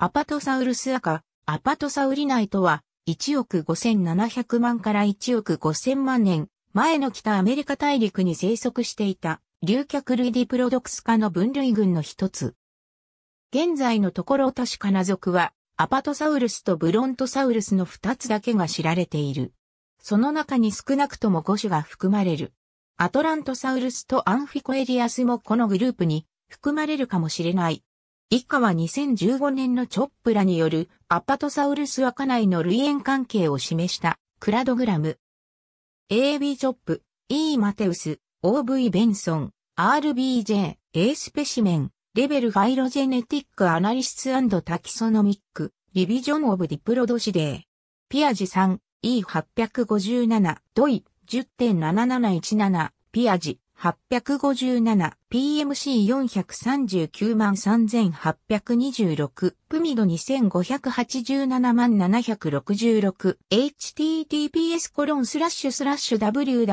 アパトサウルス赤、アパトサウリナイとは、1億5700万から1億5000万年、前の北アメリカ大陸に生息していた、竜脚類ディプロドクス科の分類群の一つ。現在のところ確かな属は、アパトサウルスとブロントサウルスの二つだけが知られている。その中に少なくとも五種が含まれる。アトラントサウルスとアンフィコエリアスもこのグループに含まれるかもしれない。一家は2015年のチョップらによるアパトサウルスは家内の類縁関係を示したクラドグラム。AB チョップ、E マテウス、OV ベンソン、RBJ、A スペシメン、レベルファイロジェネティックアナリシスタキソノミック、リビジョンオブディプロドシデー。ピアジ3、E857、ドイ、10.7717、ピアジ、857、PMC439 万3826、プミド2587万766、https コロンスラッシュスラッシュ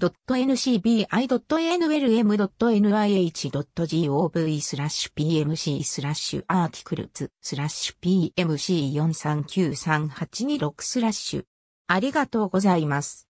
www.ncbi.nlm.nih.gov スラッシュ PMC スラッシュアーキクルツスラッシュ PMC439382 スラッシュ。ありがとうございます。